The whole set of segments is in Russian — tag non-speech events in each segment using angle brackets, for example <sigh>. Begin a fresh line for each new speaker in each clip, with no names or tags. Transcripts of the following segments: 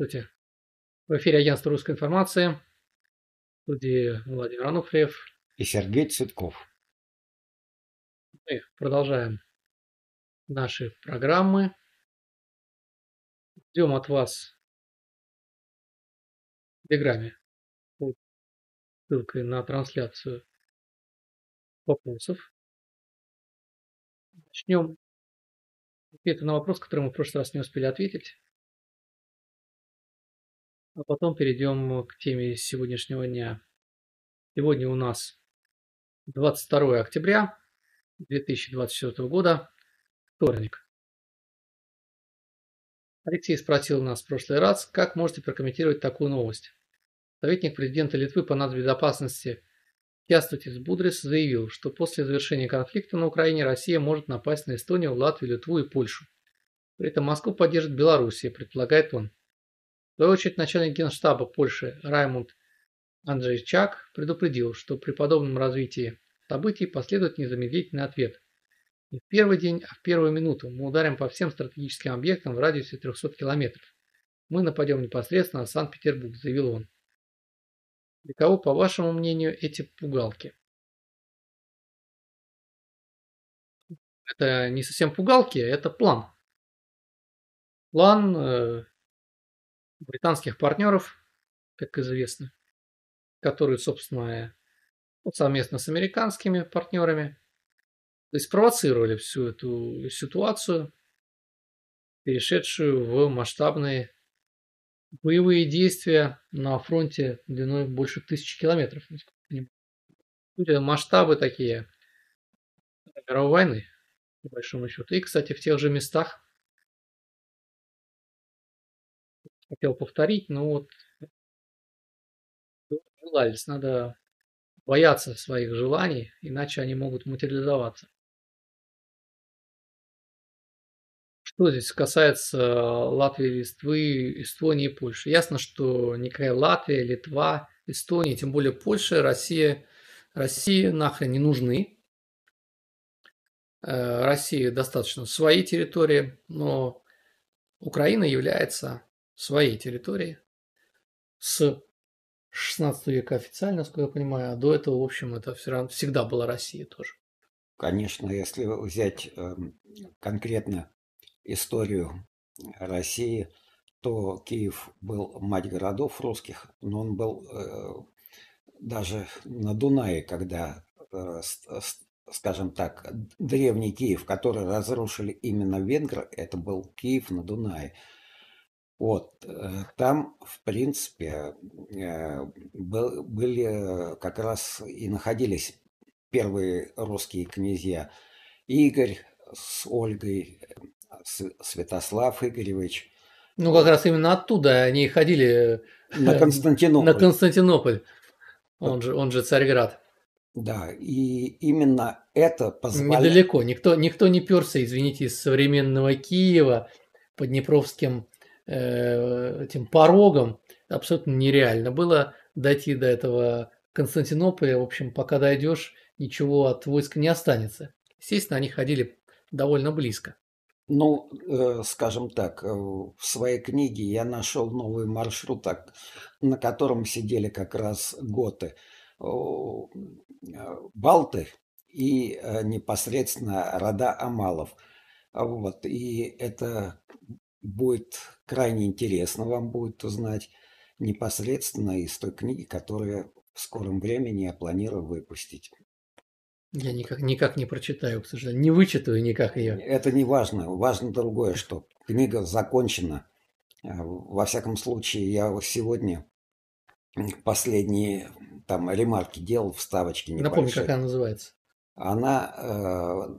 Здравствуйте. В эфире агентство русской информации. В студии Владимир Ануфриев.
И Сергей Цветков. Мы
продолжаем
наши программы. Ждем от вас в Телеграме ссылкой на трансляцию вопросов. Начнем ответы на вопрос, который мы в прошлый раз не успели ответить
а потом перейдем к теме сегодняшнего дня. Сегодня у нас 22 октября 2024 года, вторник. Алексей спросил нас в прошлый раз, как можете прокомментировать такую новость. Советник президента Литвы по нацбезопасности Ястутис Будрис заявил, что после завершения конфликта на Украине Россия может напасть на Эстонию, Латвию, Литву и Польшу. При этом Москву поддержит Белоруссия, предполагает он свою очередь, начальник генштаба Польши Раймунд Андрейчак предупредил, что при подобном развитии событий последует незамедлительный ответ. Не в первый день, а в первую минуту мы ударим по всем стратегическим объектам в радиусе 300 километров. Мы нападем непосредственно на Санкт-Петербург, заявил он. Для кого, по вашему мнению,
эти пугалки?
Это не совсем пугалки, а это план. План, э, британских партнеров, как известно, которые, собственно, вот совместно с американскими партнерами то есть провоцировали всю эту ситуацию, перешедшую в масштабные боевые действия на фронте длиной больше тысячи километров. Масштабы такие мировой войны,
по большому счету. И, кстати, в тех же местах, хотел повторить, но вот Лавис, надо
бояться своих желаний, иначе они могут материализоваться. Что здесь касается э, Латвии, Литвы, Эстонии и Польши? Ясно, что никакая Латвия, Литва, Эстония, тем более Польша, Россия, России нахрен не нужны. Э, России достаточно своей территории, но Украина является своей территории с 16 века официально, насколько я понимаю, а до этого, в общем, это все равно всегда была Россия тоже.
Конечно, если взять эм, конкретно историю России, то Киев был мать городов русских, но он был э, даже на Дунае, когда, э, скажем так, древний Киев, который разрушили именно венгры, это был Киев на Дунае. Вот, э, там, в принципе, э, был, были э, как раз и находились первые русские князья Игорь с Ольгой, Святослав Игоревич.
Ну, как раз именно оттуда они ходили на Константинополь. На Константинополь. Он же, он же
Царьград. Да, и именно это позволяет... Недалеко.
Никто, никто не перся, извините, из современного Киева по Днепровским Э, этим порогом абсолютно нереально было дойти до этого Константинополя. В общем, пока дойдешь, ничего от войск не останется. Естественно, они ходили
довольно близко. Ну, э, скажем так, э, в своей книге я нашел новый маршрут, на котором сидели как раз готы, балты и непосредственно рода амалов. Вот, и это будет крайне интересно вам будет узнать непосредственно из той книги, которую в скором времени я планирую выпустить.
Я никак, никак не прочитаю, к сожалению. Не вычитаю никак
ее. Это не важно. Важно другое, что книга закончена. Э, во всяком случае, я сегодня последние там ремарки делал, вставочки небольшие. Напомни, как она называется. Она, э,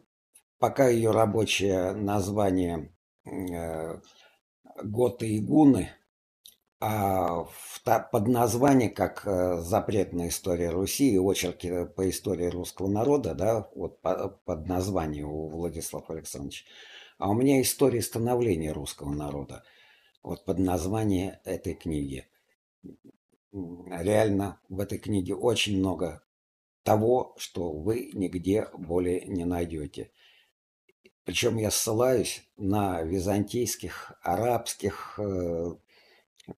пока ее рабочее название Э, готы и гуны, а в, под названием как э, «Запретная история Руси» и очерки по истории русского народа, да, вот под названием у Владислава Александровича, а у меня история становления русского народа, вот под названием этой книги. Реально в этой книге очень много того, что вы нигде более не найдете. Причем я ссылаюсь на византийских, арабских, э,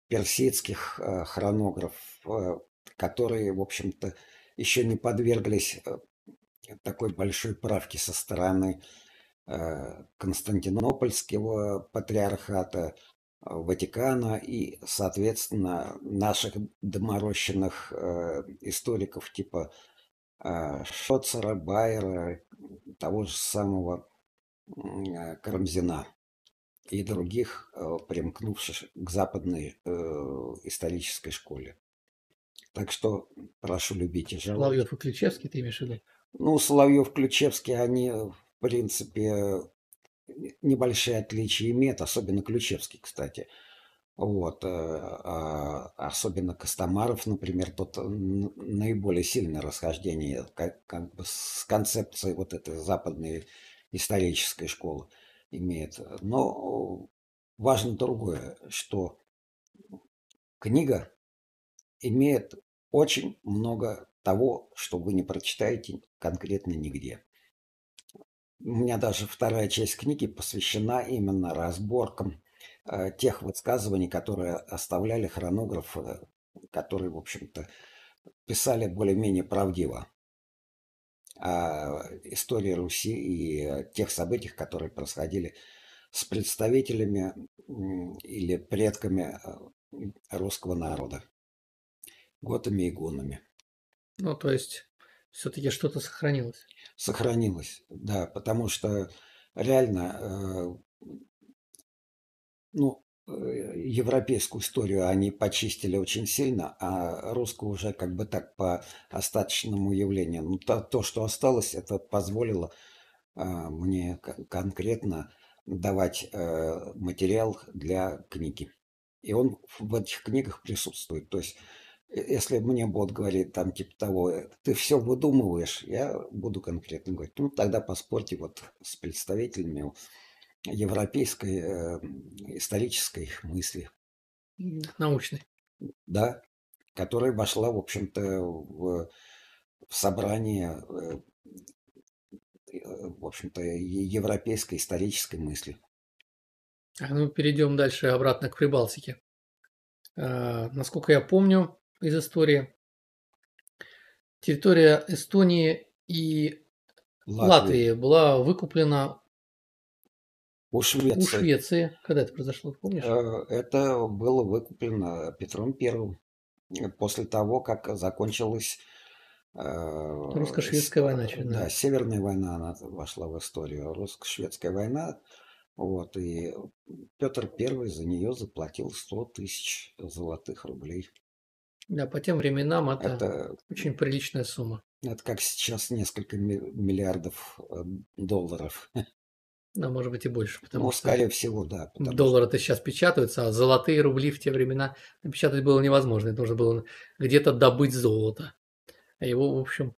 персидских э, хронографов, э, которые, в общем-то, еще не подверглись такой большой правке со стороны Константинопольского патриархата, Ватикана и, соответственно, наших доморощенных историков типа Шоцера, Байера, того же самого Э, Карамзина и других, э, примкнувших к западной э, исторической школе. Так что прошу любить и жаловать.
Соловьев и Ключевский ты имеешь в виду?
Ну, Соловьев, Ключевский, они, в принципе, небольшие отличия имеют, особенно Ключевский, кстати. Вот. А особенно Костомаров, например, тут наиболее сильное расхождение как, как бы с концепцией вот этой западной исторической школы имеет. Но важно другое, что книга имеет очень много того, что вы не прочитаете конкретно нигде. У меня даже вторая часть книги посвящена именно разборкам э, тех высказываний, которые оставляли хронографы, э, которые, в общем-то, писали более-менее правдиво. А, истории Руси и э, тех событий, которые происходили с представителями или предками э, русского народа, готами и гунами. Ну, то есть
все-таки что-то сохранилось?
Сохранилось, да, потому что реально, э, ну, Э, европейскую историю они почистили очень сильно, а русскую уже как бы так по остаточному явлению. Ну, то, то что осталось, это позволило э, мне конкретно давать э, материал для книги. И он в этих книгах присутствует. То есть, э, если мне будут говорить там типа того, э, ты все выдумываешь, я буду конкретно говорить, ну тогда поспорьте вот с представителями европейской э, исторической мысли. Научной. Да, которая вошла, в общем-то, в, в собрание, э, э, в общем-то, европейской исторической мысли.
А ну, перейдем дальше обратно к Прибалтике. Э, насколько я помню из истории, территория Эстонии и Латвии, Латвии была выкуплена
у Швеции. У
Швеции. Когда это произошло, помнишь?
Э, это было выкуплено Петром Первым. Э, после того, как закончилась... Э, Русско-шведская
война. да? Да,
Северная война, она вошла в историю. Русско-шведская война. Вот, и Петр Первый за нее заплатил 100 тысяч золотых рублей.
Да, по тем временам это, это очень приличная сумма.
Это как сейчас несколько миллиардов долларов. <laughs>
Ну, может быть, и больше, потому ну, что... скорее всего, да. Доллары-то сейчас печатаются, а золотые рубли в те времена печатать было невозможно. Это нужно было где-то добыть золото. А его, в общем,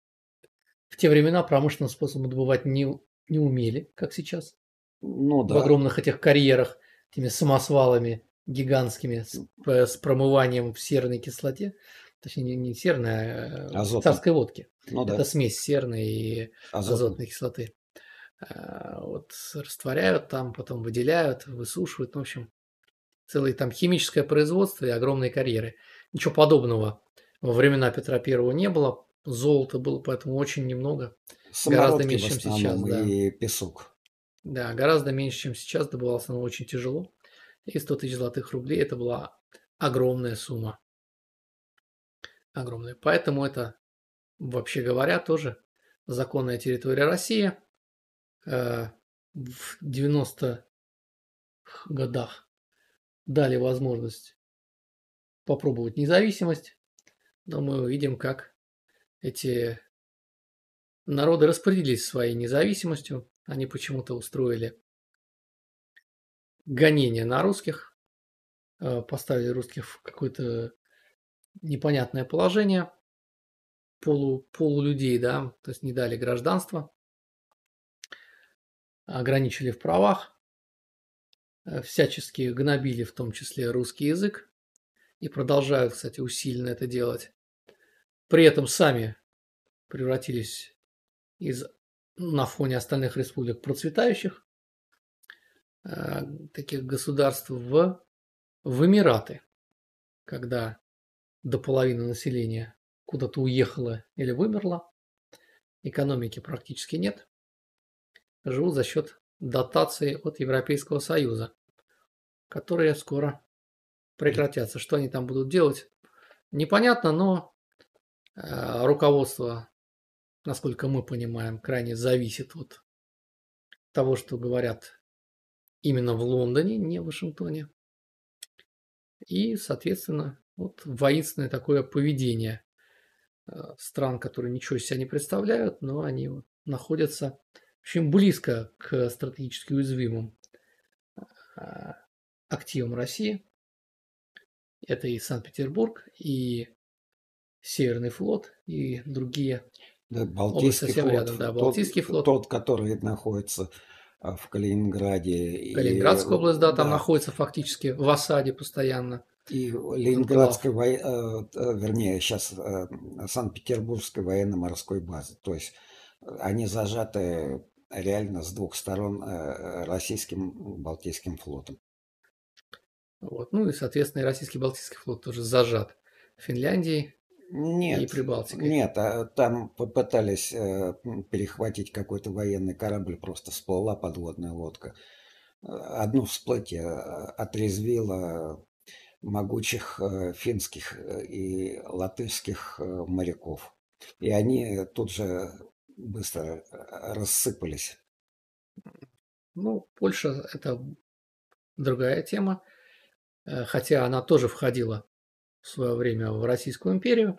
в те времена промышленным способом добывать не, не умели, как сейчас. Ну, да. В огромных этих карьерах, этими самосвалами гигантскими, с, с промыванием в серной кислоте. Точнее, не, не серной, а э, Азотный. царской водки. Ну, Это смесь серной и азотной, азотной кислоты. Э, вот растворяют там, потом выделяют, высушивают, ну, в общем, целое там химическое производство и огромные карьеры. Ничего подобного во времена Петра Первого не было, золота было поэтому очень немного, Самородки гораздо меньше, чем сейчас. Да. песок. Да, гораздо меньше, чем сейчас, добывалось оно очень тяжело. И 100 тысяч золотых рублей это была огромная сумма. Огромная. Поэтому это, вообще говоря, тоже законная территория России – э, в 90-х годах дали возможность попробовать независимость, но мы увидим, как эти народы распорядились своей независимостью. Они почему-то устроили
гонение на русских, э, поставили
русских в какое-то непонятное положение, полу, полулюдей, да, то есть не дали гражданство ограничили в правах, э, всячески гнобили в том числе русский язык и продолжают, кстати, усиленно это делать. При этом сами превратились из, на фоне остальных республик процветающих э, таких государств в, в Эмираты, когда до половины населения куда-то уехало или вымерло, экономики практически нет, живут за счет дотации от Европейского Союза, которые скоро прекратятся. Что они там будут делать, непонятно, но э, руководство, насколько мы понимаем, крайне зависит от того, что говорят именно в Лондоне, не в Вашингтоне. И, соответственно, вот воинственное такое поведение э, стран, которые ничего из себя не представляют, но они находятся в общем, близко к стратегически уязвимым а, активам России. Это и Санкт-Петербург, и Северный флот, и другие
да, Балтийский совсем флот, рядом, да, Балтийский тот, флот. Тот, который находится а, в Калининграде. Калининградская и, область, да, там да.
находится фактически в осаде постоянно.
И Ленинградской, во... Э, э, вернее, сейчас э, Санкт-Петербургской военно-морской базы. То есть они зажаты реально с двух сторон э, российским Балтийским флотом.
Вот. Ну и, соответственно, и российский Балтийский флот тоже зажат Финляндией нет, и Прибалтикой.
Нет, а там попытались э, перехватить какой-то военный корабль, просто всплыла подводная лодка. Одну всплытие э, отрезвило могучих финских и латышских моряков. И они тут же быстро а, рассыпались.
Ну, Польша – это другая тема, э, хотя она тоже входила в свое время в Российскую империю.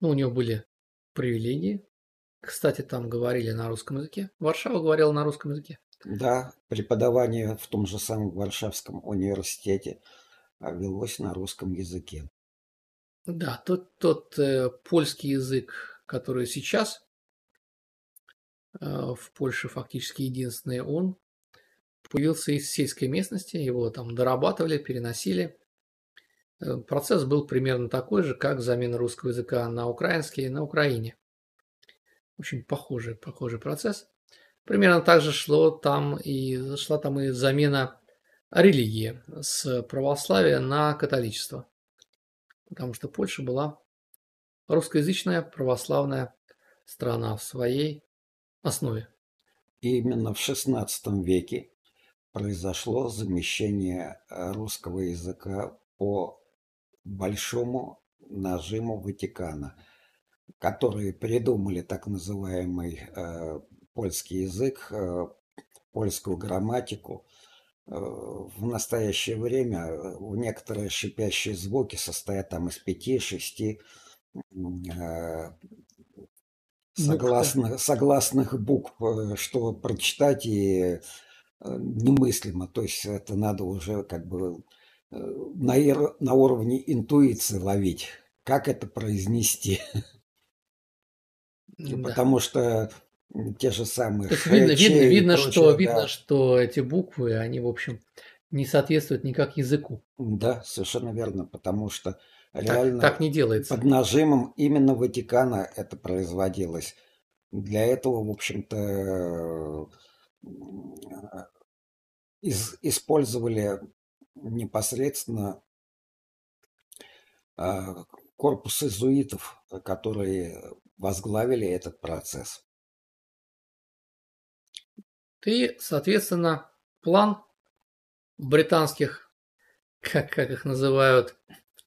Ну, у нее были привилегии. Кстати, там говорили на русском языке. Варшава говорила на русском языке.
Да, преподавание в том же самом Варшавском университете а, велось на русском языке.
Да, тот, тот э, польский язык, которое сейчас э, в Польше фактически единственный, он появился из сельской местности, его там дорабатывали, переносили. Э, процесс был примерно такой же, как замена русского языка на украинский на Украине. Очень похожий, похожий процесс. Примерно так же шло там и, шла там и замена религии с православия на католичество. Потому что Польша была русскоязычная православная страна в своей основе.
именно в XVI веке произошло замещение э, русского языка по большому нажиму Ватикана, которые придумали так называемый э, польский язык, э, польскую грамматику. Э, в настоящее время э, некоторые шипящие звуки состоят там из пяти-шести Э, ну, согласных, согласных букв, э, что прочитать и э, немыслимо. То есть это надо уже как бы на, на уровне интуиции ловить, как это произнести. <laughs> Да. Потому что те же самые. То видно, видно, видно, прочее, что, да.
видно, что эти буквы, они, в общем, не соответствуют никак языку.
Да, совершенно верно, потому что Реально так, так не делается. Под нажимом именно Ватикана это производилось. Для этого, в общем-то, э, из, использовали непосредственно э, корпус иезуитов,
которые возглавили этот процесс.
И, соответственно, план британских, <laughs> как, как их называют,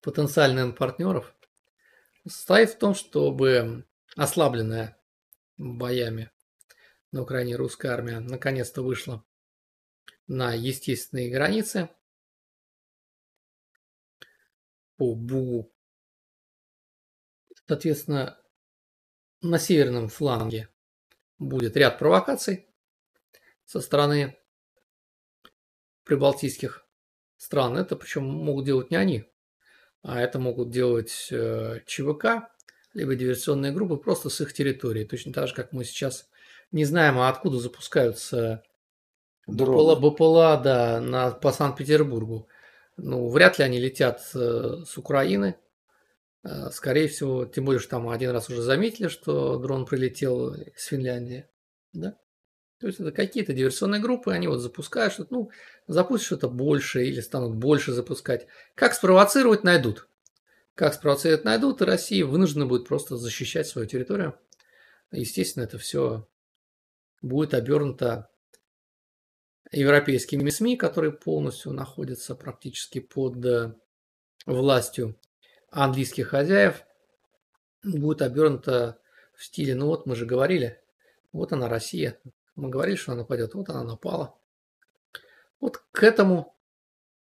потенциальным партнеров состоит в том, чтобы ослабленная боями на ну, Украине русская армия наконец-то вышла на естественные границы
по Бугу, Соответственно, на северном фланге будет ряд провокаций
со стороны прибалтийских стран. Это причем могут делать не они, а это могут делать э, ЧВК, либо диверсионные группы просто с их территории. Точно так же, как мы сейчас не знаем, а откуда запускаются БПЛА, БПЛА да, на, по Санкт-Петербургу. Ну, вряд ли они летят э, с Украины. Э, скорее всего, тем более, что там один раз уже заметили, что дрон прилетел с Финляндии. Да? То есть это какие-то диверсионные группы, они вот запускают что-то, ну, запустят что-то больше или станут больше запускать. Как спровоцировать, найдут. Как спровоцировать, найдут, и Россия вынуждена будет просто защищать свою территорию. Естественно, это все будет обернуто европейскими СМИ, которые полностью находятся практически под э, властью английских хозяев, будет обернуто в стиле, ну вот мы же говорили, вот она Россия, мы говорили, что она нападет. Вот она напала. Вот к этому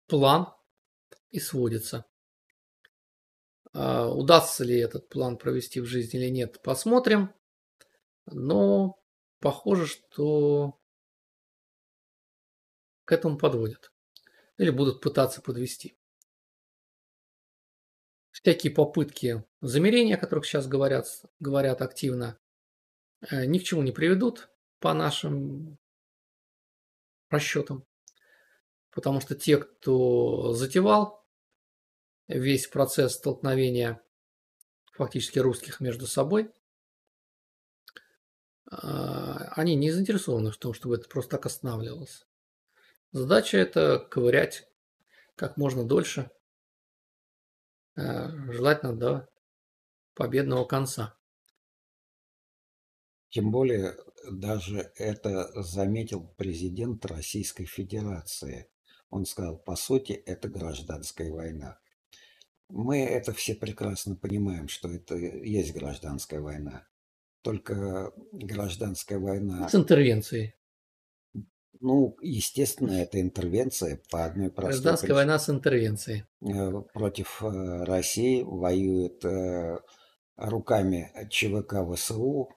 план и сводится. А, удастся ли этот план провести в жизни или нет, посмотрим. Но похоже, что
к этому подводят. Или будут пытаться подвести. Всякие попытки замерения, о которых сейчас говорят,
говорят активно, э, ни к чему не приведут по нашим расчетам. Потому что те, кто
затевал
весь процесс столкновения фактически русских между собой, а, они не заинтересованы в том, чтобы это просто так останавливалось. Задача это ковырять как можно дольше, а, желательно до победного
конца.
Тем более даже это заметил президент Российской Федерации. Он сказал, по сути, это гражданская война. Мы это все прекрасно понимаем, что это есть гражданская война. Только гражданская война... С
интервенцией.
Ну, естественно, это интервенция по одной простой Гражданская война с
интервенцией.
Э, против э, России воюют э, руками ЧВК ВСУ,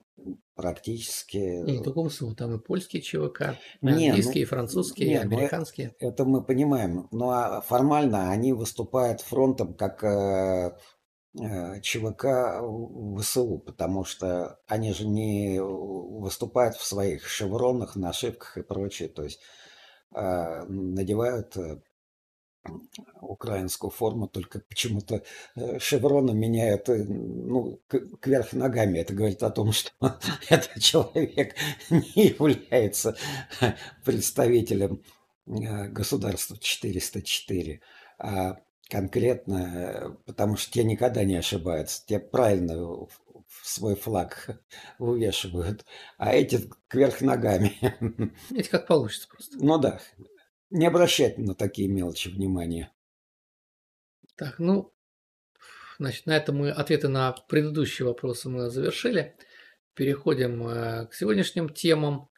практически... И не
только ВСУ, там и польские ЧВК,
и не, английские, ну, и французские, не, и ну, э, американские. это мы понимаем. Ну а формально они выступают фронтом как э, э, ЧВК ВСУ, потому что они же не выступают в своих шевронах, нашивках и прочее. То есть э, надевают э, украинскую форму, только почему-то э, шеврона меняет э, ну, кверх ногами. Это говорит о том, <laughs> что этот человек <laughs> не является представителем э, государства 404, а конкретно, потому что те никогда не ошибаются, те правильно свой флаг вывешивают, <laughs> а эти кверх ногами. эти как получится просто. Ну да, не обращать на такие мелочи внимания.
Так, ну, значит, на этом мы ответы на предыдущие вопросы мы завершили. Переходим э, к сегодняшним темам.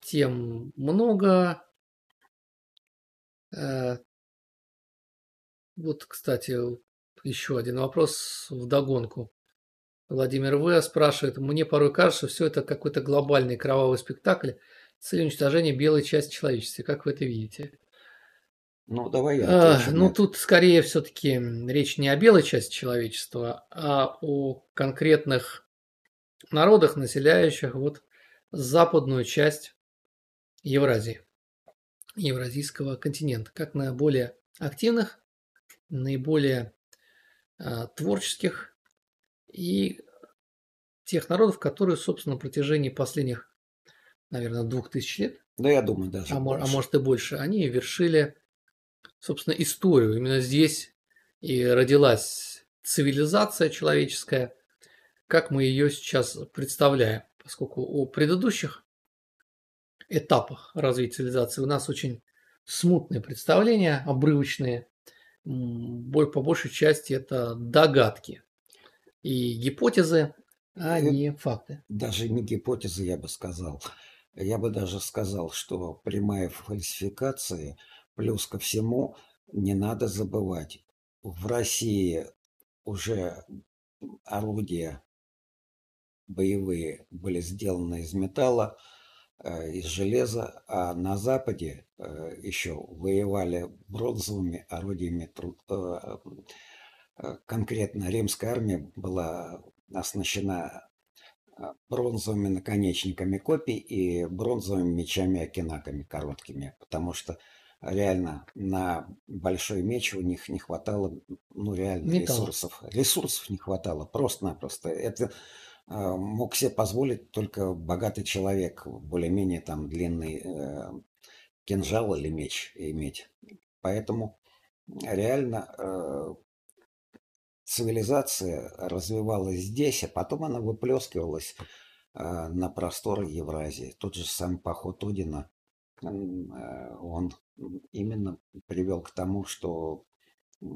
Тем много. Э, вот, кстати, еще один вопрос в догонку. Владимир В. спрашивает, мне порой кажется, что все это какой-то глобальный кровавый спектакль, цель уничтожения белой части человечества. Как вы это видите?
Ну, давай я. А, ну, тут
скорее все-таки речь не о белой части человечества, а о конкретных народах, населяющих вот западную часть Евразии, евразийского континента, как наиболее активных, наиболее э, творческих и тех народов, которые, собственно, на протяжении последних наверное, двух тысяч лет.
Да, я думаю, даже. А, а
может и больше. Они вершили, собственно, историю. Именно здесь и родилась цивилизация человеческая, как мы ее сейчас представляем. Поскольку у предыдущих этапах развития цивилизации у нас очень смутные представления, обрывочные. По большей части это догадки и гипотезы, а э, не факты.
Даже не гипотезы, я бы сказал. Я бы даже сказал, что прямая фальсификация, плюс ко всему, не надо забывать, в России уже орудия боевые были сделаны из металла, э, из железа, а на Западе э, еще воевали бронзовыми орудиями. Э, конкретно римская армия была оснащена а, бронзовыми наконечниками копий и бронзовыми мечами-окинаками короткими, потому что реально на большой меч у них не хватало, ну реально Металл. ресурсов. Ресурсов не хватало, просто-напросто. Это а, мог себе позволить только богатый человек, более-менее там длинный э, кинжал или меч иметь. Поэтому реально э, цивилизация развивалась здесь, а потом она выплескивалась э, на просторы Евразии. Тот же сам поход Одина, э, он именно привел к тому, что э,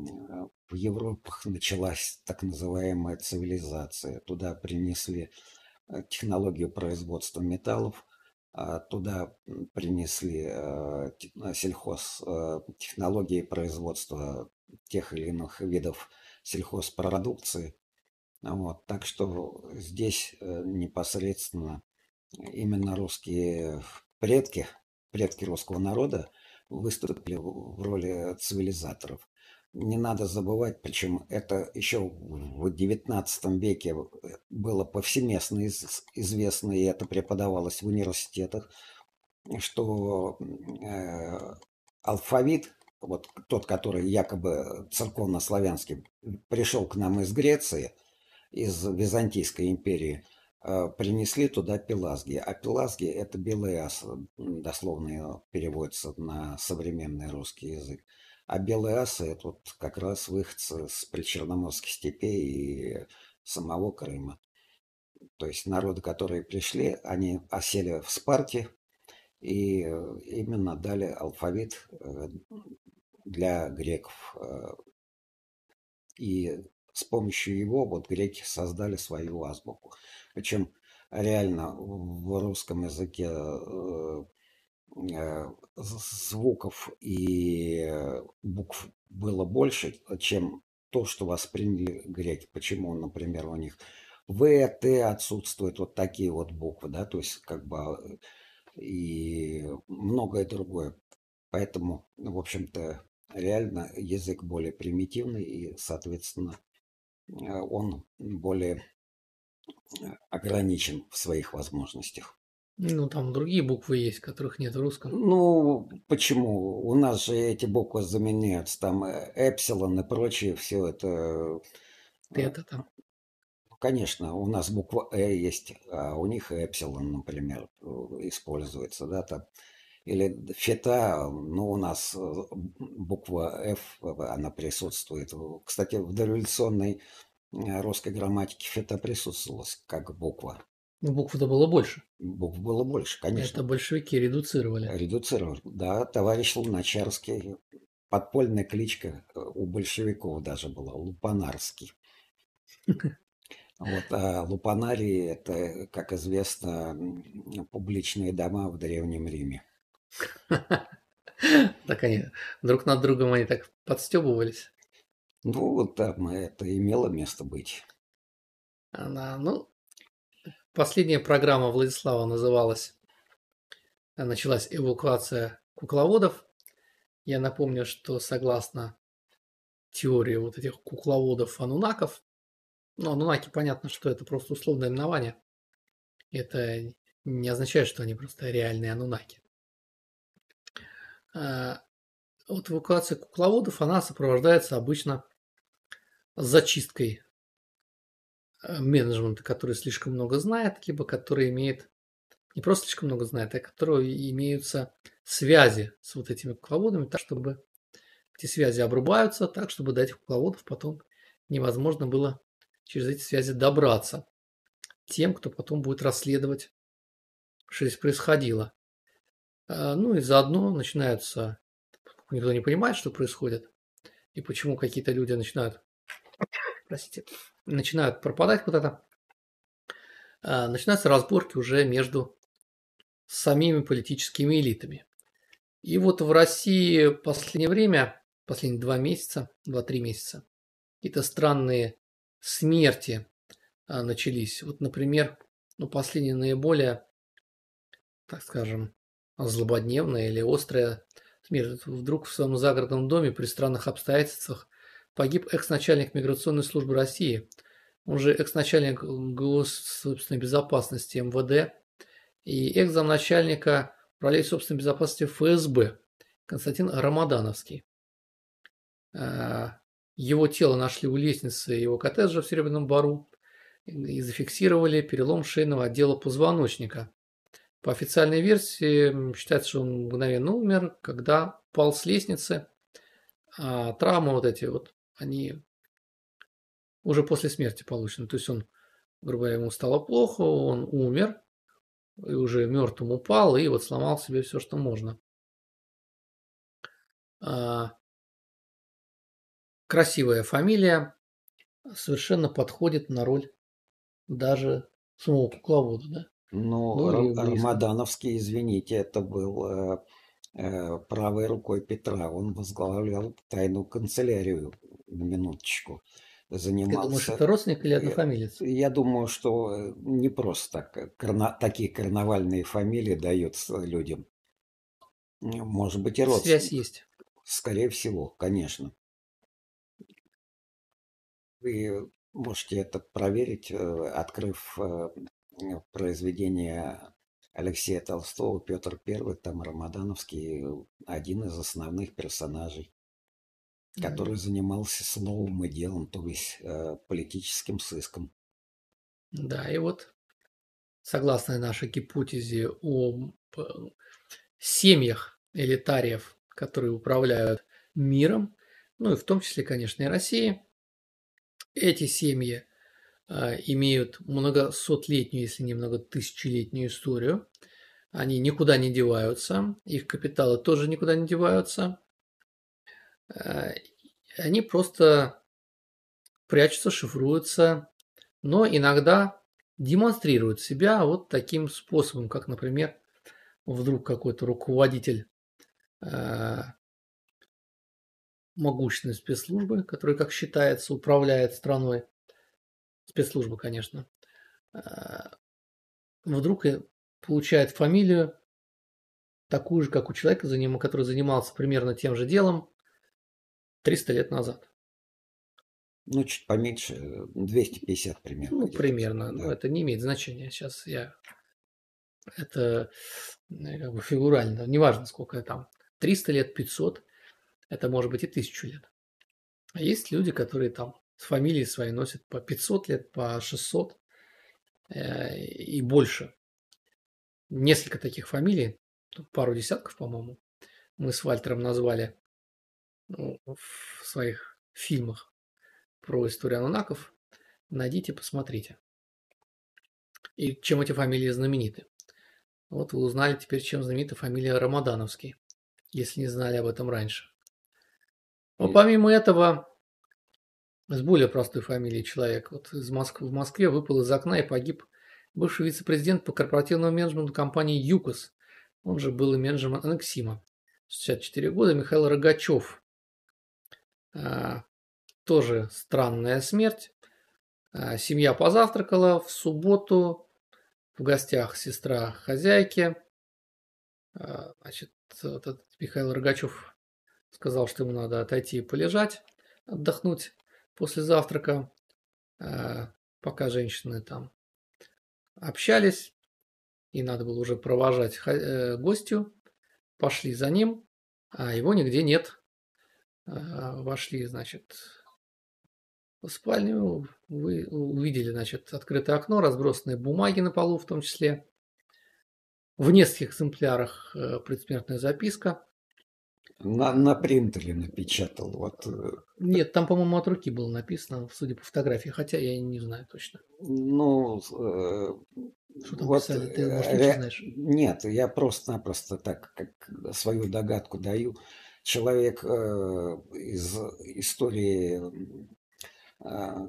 в Европах началась так называемая цивилизация. Туда принесли технологию производства металлов, а туда принесли сельхоз технологии производства тех или иных видов сельхозпродукции. Вот, так что здесь э, непосредственно именно русские предки, предки русского народа выступили в роли цивилизаторов. Не надо забывать, причем это еще в XIX веке было повсеместно известно, и это преподавалось в университетах, что э, алфавит вот тот, который якобы церковно-славянский, пришел к нам из Греции, из Византийской империи, э, принесли туда пелазги. А пелазги – это белый ас, дословно переводится на современный русский язык. А белые асы – это вот как раз выходцы с причерноморских степей и самого Крыма. То есть народы, которые пришли, они осели в Спарте и э, именно дали алфавит э, для греков. Э, и с помощью его вот греки создали свою азбуку. Причем реально в русском языке э, э, звуков и букв было больше, чем то, что восприняли греки. Почему, например, у них В, Т отсутствуют вот такие вот буквы, да, то есть как бы и многое другое. Поэтому, в общем-то, реально язык более примитивный и, соответственно, э, он более э, ограничен в своих возможностях.
Ну, там другие буквы есть, которых нет
в русском. Ну, почему? У нас же эти буквы заменяются, там э, эпсилон и прочее, все это... Это там? Конечно, у нас буква «э» есть, а у них эпсилон, например, используется, да, там или фета, ну, у нас э, буква F, она присутствует. Кстати, в дореволюционной э, русской грамматике фета присутствовала как буква. Ну, букв-то было больше. Букв было больше, конечно. Это большевики редуцировали. Редуцировали, да. Товарищ Луначарский, подпольная кличка э, у большевиков даже была, Лупанарский. <laughs> Вот, а лупанарии – это, как известно, публичные дома в Древнем Риме. <laughs> Так они
друг над другом они так
подстебывались. Ну, вот так мы это имело место быть.
Она, ну, последняя программа Владислава называлась э, «Началась эвакуация кукловодов». Я напомню, что согласно теории вот этих кукловодов-анунаков, ну, анунаки, понятно, что это просто условное наименование. Это не означает, что они просто реальные анунаки вот э, эвакуация кукловодов, она сопровождается обычно зачисткой э, менеджмента, который слишком много знает, либо который имеет, не просто слишком много знает, а которого имеются связи с вот этими кукловодами, так чтобы эти связи обрубаются, так чтобы до этих кукловодов потом невозможно было через эти связи добраться тем, кто потом будет расследовать, что здесь происходило. А, ну и заодно начинается, никто не понимает, что происходит, и почему какие-то люди начинают, простите, начинают пропадать куда-то. А, начинаются разборки уже между самими политическими элитами. И вот в России последнее время, последние два месяца, два-три месяца, какие-то странные смерти а, начались. Вот, например, ну, последняя наиболее, так скажем, злободневная или острая смерть. Вдруг в своем загородном доме при странных обстоятельствах погиб экс-начальник миграционной службы России, он же экс-начальник ГУС собственной безопасности МВД и экс-замначальника управления собственной безопасности ФСБ Константин Рамадановский. А, его тело нашли у лестницы его коттеджа в Серебряном Бару и зафиксировали перелом шейного отдела позвоночника. По официальной версии считается, что он мгновенно умер, когда упал с лестницы. А травмы вот эти вот, они уже после смерти получены. То есть он, грубо говоря, ему стало плохо, он умер, и уже мертвым упал, и вот сломал себе все,
что можно. А,
красивая фамилия совершенно подходит на роль даже самого кукловода, да?
Ну, ну Рамадановский, извините, это был э, э, правой рукой Петра. Он возглавлял тайную канцелярию, минуточку. Занимался... Ты думаешь, это родственник или однофамилец? Я, я думаю, что э, не просто так. Карна... Такие карнавальные фамилии дают людям. Ну, может быть и родственник. Связь есть. Скорее всего, конечно. Вы можете это проверить, э, открыв Э, произведения Алексея Толстого, Петр I, там Рамадановский, э, один из основных персонажей, mm-hmm. который занимался словом и делом, то есть э, политическим сыском.
Да, и вот согласно нашей гипотезе о э, семьях элитариев, которые управляют миром, ну и в том числе, конечно, и Россией, эти семьи а, имеют многосотлетнюю, если не много тысячелетнюю историю. Они никуда не деваются, их капиталы тоже никуда не деваются. А, они просто прячутся, шифруются, но иногда демонстрируют себя вот таким способом, как, например, вдруг какой-то руководитель а, могущественной спецслужбы, который, как считается, управляет страной, спецслужбы, конечно, а, вдруг получает фамилию такую же, как у человека, который занимался примерно тем же делом 300 лет назад.
Ну, чуть поменьше, 250 примерно.
Ну, примерно, да. но это не имеет значения. Сейчас я... Это ну, как бы фигурально, неважно, сколько там. 300 лет, 500, это может быть и 1000 лет. А есть люди, которые там с фамилией своей носят по 500 лет, по 600 э, и больше. Несколько таких фамилий, пару десятков, по-моему, мы с Вальтером назвали ну, в своих фильмах про историю анунаков. Найдите, посмотрите. И чем эти фамилии знамениты. Вот вы узнали теперь, чем знаменита фамилия Рамадановский, если не знали об этом раньше. Но помимо этого, с более простой фамилией человек. Вот из Москвы в Москве выпал из окна и погиб бывший вице-президент по корпоративному менеджменту компании «Юкос». Он же был и менеджером «Анексима». 64 года Михаил Рогачев. А, тоже странная смерть. А, семья позавтракала в субботу. В гостях сестра хозяйки. А, значит, вот этот Михаил Рогачев сказал, что ему надо отойти и полежать, отдохнуть после завтрака, э, пока женщины там общались, и надо было уже провожать э, гостю, пошли за ним, а его нигде нет. Э, вошли, значит, в спальню, вы увидели, значит, открытое окно, разбросанные бумаги на полу в том числе, в нескольких экземплярах
предсмертная записка, на, на принтере напечатал. Вот. Э.
Нет, там, по-моему, от руки было написано, судя по фотографии, хотя я не знаю точно.
Ну, э, что там вот, писали? Ты, э, может, ре... знаешь? Нет, я просто-напросто так, как свою догадку даю. Человек э, из истории э,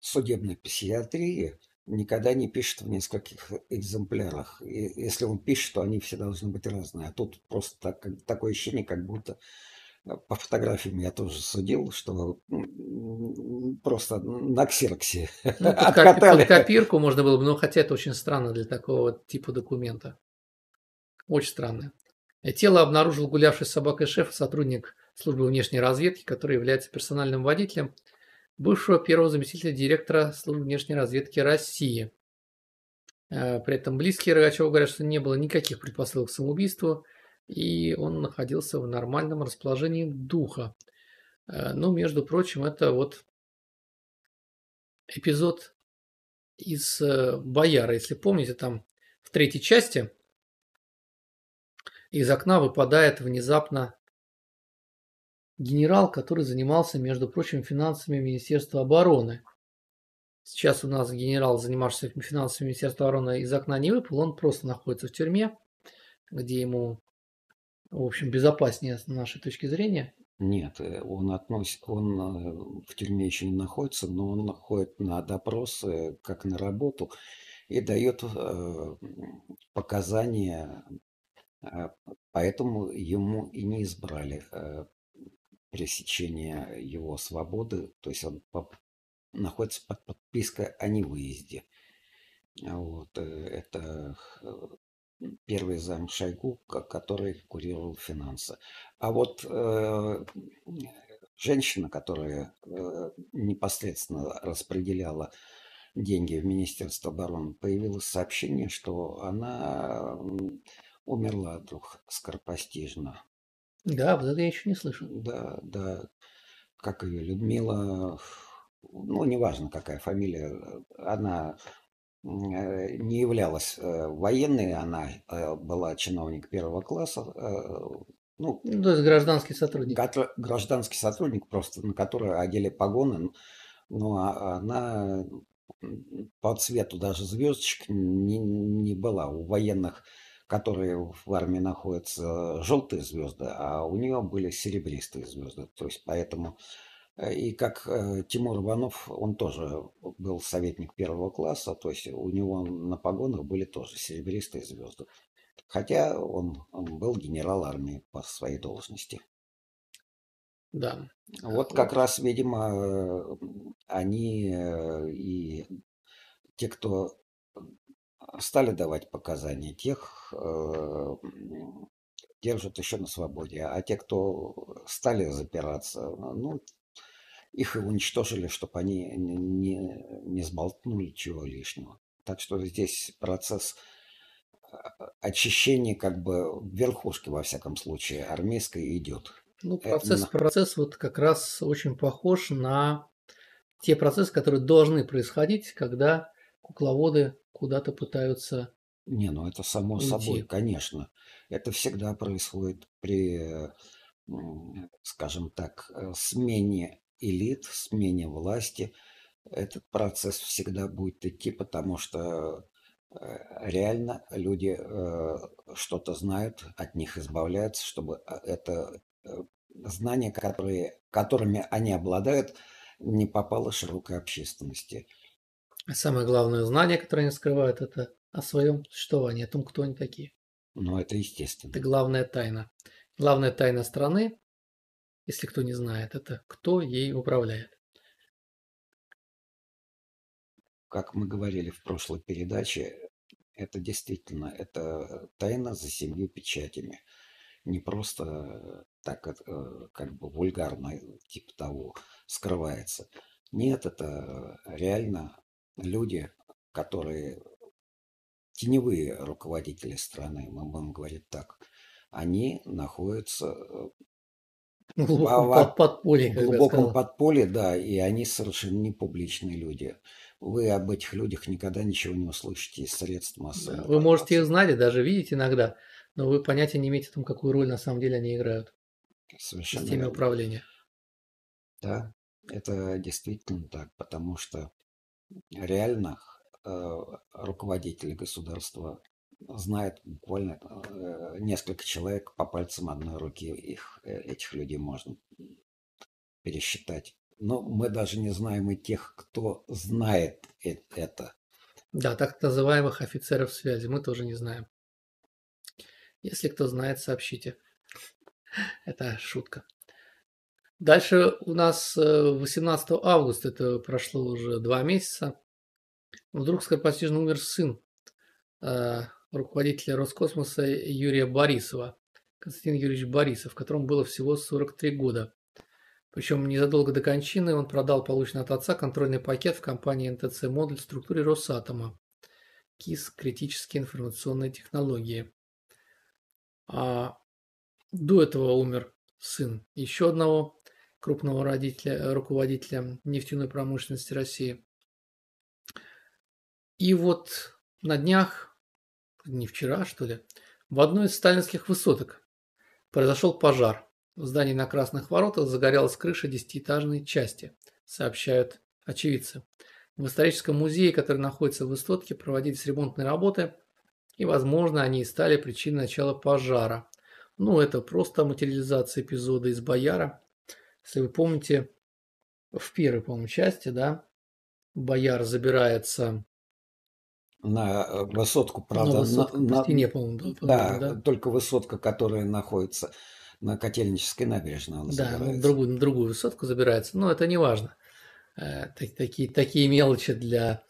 судебной психиатрии никогда не пишет в нескольких экземплярах. И если он пишет, то они все должны быть разные. А тут просто так, такое ощущение, как будто э, по фотографиям я тоже судил, что просто на ксероксе ну, откатали.
копирку можно было бы, но хотя это очень странно для такого типа документа. Очень странно. Э, тело обнаружил гулявший с собакой шеф, сотрудник службы внешней разведки, который является персональным водителем – бывшего первого заместителя директора службы внешней разведки России. Э, при этом близкие Рогачева говорят, что не было никаких предпосылок к самоубийству, и он находился в нормальном расположении духа. Э, ну, между прочим, это вот эпизод из э, Бояра, если помните, там в третьей части из окна выпадает внезапно генерал, который занимался, между прочим, финансами Министерства обороны. Сейчас у нас генерал, занимавшийся финансами Министерства обороны, из окна не выпал, он просто находится в тюрьме, где ему, в общем, безопаснее с нашей точки зрения.
Нет, э, он относит, он э, в тюрьме еще не находится, но он находит на допросы, как на работу, и дает э, показания, поэтому ему и не избрали пересечения его свободы, то есть он находится под подпиской о невыезде. Вот, э, это э, первый зам Шойгу, который курировал финансы. А вот э, женщина, которая э, непосредственно распределяла деньги в Министерство обороны, появилось сообщение, что она умерла вдруг скоропостижно.
Да, вот это я еще не слышал. Да,
да. Как ее, Людмила, ну, неважно, какая фамилия, она э, не являлась э, военной, она э, была чиновник первого класса. Ну, ну, то есть гражданский сотрудник. Гражданский сотрудник просто, на который одели погоны, но ну, а она по цвету даже звездочек не, не была. У военных которые в армии находятся, желтые звезды, а у нее были серебристые звезды. То есть поэтому э, и как э, Тимур Иванов, он тоже был советник первого класса, то есть у него на погонах были тоже серебристые звезды. Хотя он, он был генерал армии по своей должности. Да. Вот э, как раз, видимо, они и те, кто стали давать показания тех, эм, держат еще на свободе, а те, кто стали запираться, ну, их и уничтожили, чтобы они не, не сболтнули чего лишнего. Так что здесь процесс э, очищения как бы верхушки, во всяком случае, армейской идет. Ну, э, процесс, Это...
процесс вот как раз очень похож на те процессы, которые должны происходить, когда кукловоды куда-то пытаются
не, ну это само уйти. собой, конечно. Это всегда происходит при, скажем так, э, смене элит, смене власти. Этот процесс всегда будет идти, потому что э, реально люди э, что-то знают, от них избавляются, чтобы это знания, которые, которыми они обладают, не попало широкой общественности.
Самое главное знание, которое они скрывают, это о своем существовании, о том, кто они такие.
Ну, это естественно.
Это главная тайна. Главная тайна страны, если кто не знает, это кто ей
управляет. Как мы говорили в прошлой передаче, это действительно это тайна за семью печатями. Не просто так э, как бы вульгарно типа того скрывается. Нет, это реально люди, которые теневые руководители страны, мы будем говорить так, они находятся э, ну, в глубоком подполье. глубоком подполье, да, и они совершенно не публичные люди. Вы об этих людях никогда ничего не услышите из средств массовой да,
Вы можете их знать и даже видеть иногда, но вы понятия не имеете о том, какую роль на самом деле они играют
Совершенно в системе верно. управления. Да, это действительно так, потому что реально э, руководители государства знает буквально э, несколько человек по пальцам одной руки их э, этих людей можно пересчитать. Но мы даже не знаем и тех, кто знает это.
Да, так называемых офицеров связи мы тоже не знаем. Если кто знает, сообщите. Это шутка. Дальше у нас 18 э, августа, это прошло уже два месяца, вдруг скоропостижно умер сын э, руководителя Роскосмоса Юрия Борисова, Константин Юрьевич Борисов, которому было всего 43 года. Причем незадолго до кончины он продал полученный от отца контрольный пакет в компании НТЦ «Модуль» в структуре Росатома. КИС – критические информационные технологии. А до этого умер сын еще одного крупного родителя, э, руководителя нефтяной промышленности России. И вот на днях, не вчера что ли, в одной из сталинских высоток произошел пожар. В здании на Красных Воротах загорелась крыша десятиэтажной части, сообщают очевидцы. В историческом музее, который находится в высотке, проводились ремонтные работы, и, возможно, они и стали причиной начала пожара. Ну, это просто материализация эпизода из Бояра, если вы помните, в первой, по-моему, части, да, Бояр забирается
на э, высотку, правда, на высотку, на, на... стене, по-моему, да, да, да, только высотка, которая находится на Котельнической набережной. Он да, на
другую, на другую высотку забирается, но это не важно. Э, так, такие, такие мелочи для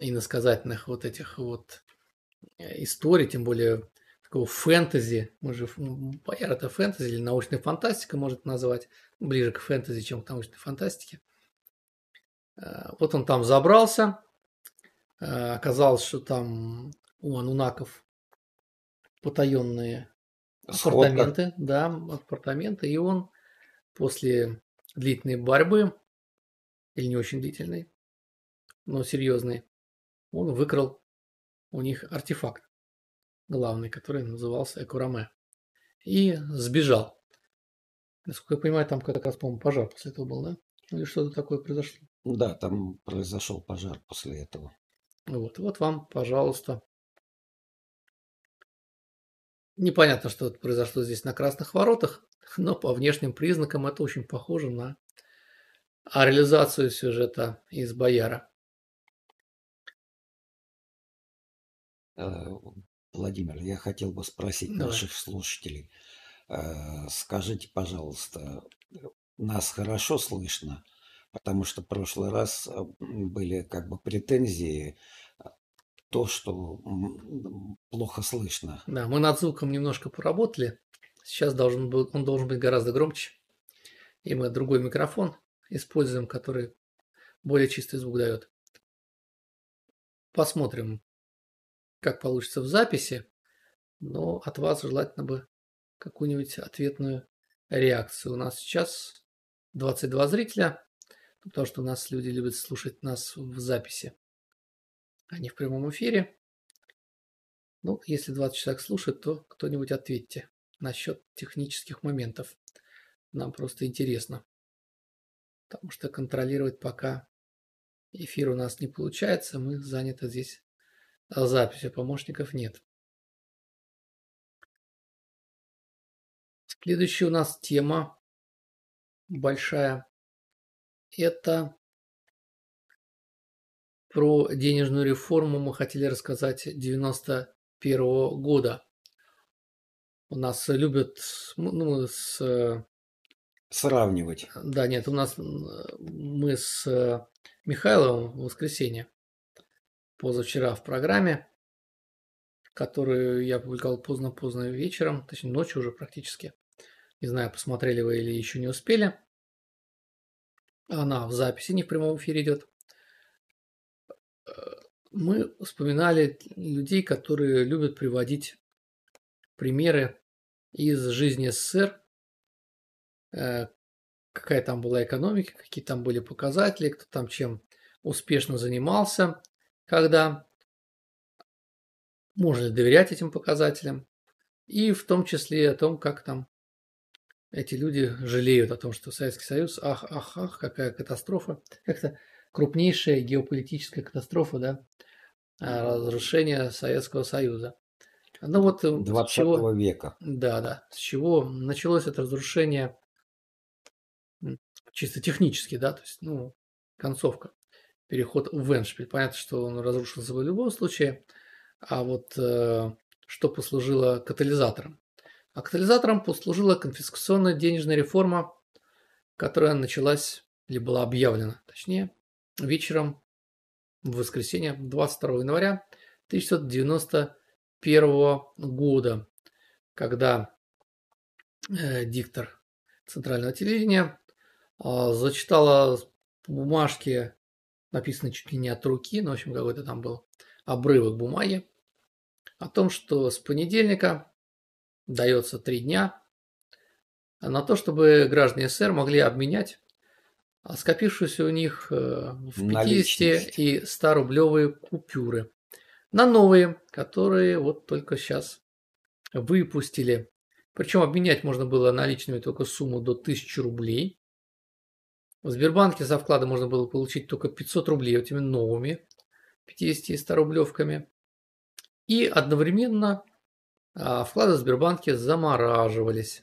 иносказательных вот этих вот э, историй, тем более такого фэнтези, мы же, ну, бояр это фэнтези или научная фантастика может назвать, ближе к фэнтези, чем к научной фантастике. Э, вот он там забрался, э, оказалось, что там у анунаков потаенные Сходка. апартаменты, да, апартаменты, и он после длительной борьбы, или не очень длительной, но серьезной, он выкрал у них артефакт главный, который назывался Экураме, и сбежал. Насколько я понимаю, там как раз, по-моему, пожар после этого был, да? Или что-то такое произошло?
Да, там произошел пожар после этого.
Вот, вот вам, пожалуйста. Непонятно, что произошло здесь на Красных Воротах, <laughs> но по внешним признакам это очень похоже на реализацию сюжета из Бояра.
Э, Владимир, я хотел бы спросить Давай. наших слушателей. Э, скажите, пожалуйста, нас хорошо слышно? Потому что в прошлый раз были как бы претензии то, что плохо слышно.
Да, мы над звуком немножко поработали. Сейчас должен быть, он должен быть гораздо громче. И мы другой микрофон используем, который более чистый звук дает. Посмотрим, как получится в записи, но от вас желательно бы какую-нибудь ответную реакцию. У нас сейчас 22 зрителя, потому что у нас люди любят слушать нас в записи, а не в прямом эфире. Ну, если 20 человек слушает, то кто-нибудь ответьте насчет технических моментов. Нам просто интересно. Потому что контролировать пока эфир у нас не получается. Мы заняты здесь
а записи помощников нет. Следующая у нас тема большая.
Это про денежную реформу мы хотели рассказать 91 -го года. У нас любят ну, ну с...
сравнивать.
Да, нет, у нас мы с э, Михайловым в воскресенье позавчера в программе, которую я публиковал поздно-поздно вечером, точнее ночью уже практически. Не знаю, посмотрели вы или еще не успели. Она в записи, не в прямом эфире идет. Э, мы вспоминали людей, которые любят приводить примеры из жизни СССР, э, какая там была экономика, какие там были показатели, кто там чем успешно занимался, когда можно доверять этим показателям, и в том числе о том, как там эти люди жалеют о том, что Советский Союз, ах, ах, ах, какая катастрофа, как-то крупнейшая геополитическая катастрофа, да, а, разрушение Советского Союза. Ну вот 20 э, чего, века. Да, да. С чего началось это разрушение чисто технически, да, то есть, ну, концовка переход в Эншпиль. Понятно, что он разрушился в любом случае, а вот э, что послужило катализатором? А катализатором послужила конфискационная денежная реформа, которая началась или была объявлена, точнее, вечером в воскресенье 22 января 1991 года, когда э, диктор центрального телевидения э, зачитала бумажки написано чуть ли не от руки, но, ну, в общем, какой-то там был обрывок бумаги, о том, что с понедельника дается три дня на то, чтобы граждане СССР могли обменять скопившуюся у них э, в 50 Наличность. и 100-рублевые купюры на новые, которые вот только сейчас выпустили. Причем обменять можно было наличными только сумму до 1000 рублей. В Сбербанке за вклады можно было получить только 500 рублей этими новыми 50 и 100 рублевками. И одновременно а, вклады в Сбербанке замораживались.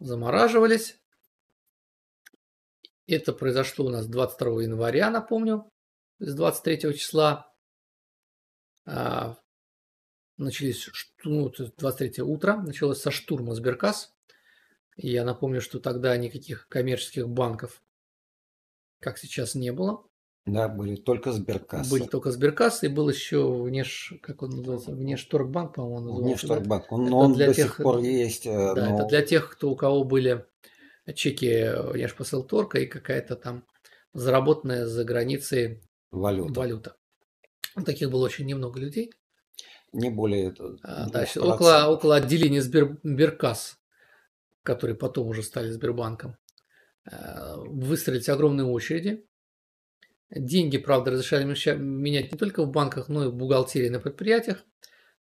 Замораживались. Это произошло у нас 22 января, напомню, с 23 числа. А, начались, ну, 23 утра, началось со штурма Сберкасс. Я напомню, что тогда никаких коммерческих банков как сейчас не было.
Да, были только сберкассы. Были
только сберкассы, и был еще внеш, как он назывался, внешторгбанк, по-моему, назывался. Внешторгбанк, он, это он для до тех, сих пор есть. Э, да, но... это для тех, кто, у кого были чеки э, Яшпоселторка и какая-то там заработанная за границей валюта. валюта. Ну, таких было очень немного людей.
Не более а, да, около,
около отделения Сбер, Сберкасс, которые потом уже стали Сбербанком. Э, выстроились огромные очереди. Деньги, правда, разрешали менять не только в банках, но и в бухгалтерии на предприятиях,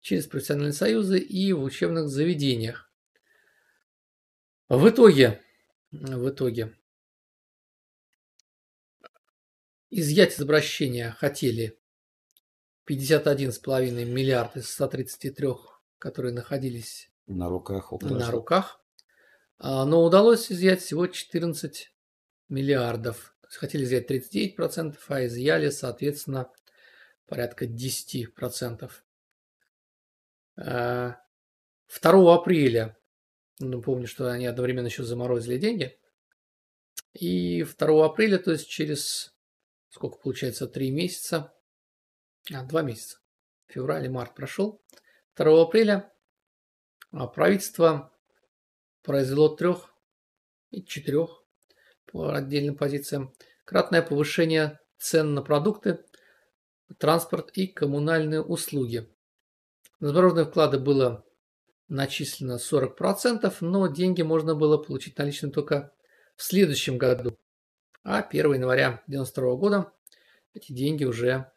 через профессиональные союзы и в учебных заведениях. В итоге, в итоге, изъять из обращения хотели 51,5 миллиарда из 133, которые находились на руках, на руках а, но удалось изъять всего 14 миллиардов. Хотели изъять 39%, а изъяли, соответственно, порядка 10%. 2 а, апреля, ну, помню, что они одновременно еще заморозили деньги, и 2 апреля, то есть через, сколько получается, 3 месяца, а, 2 месяца, февраль и март прошел, 2 апреля а, правительство произвело трех и четырех по отдельным позициям, кратное повышение цен на продукты, транспорт и коммунальные услуги. На дорожные вклады было начислено 40%, но деньги можно было получить наличными только в следующем году. А 1 января 1992 года эти деньги уже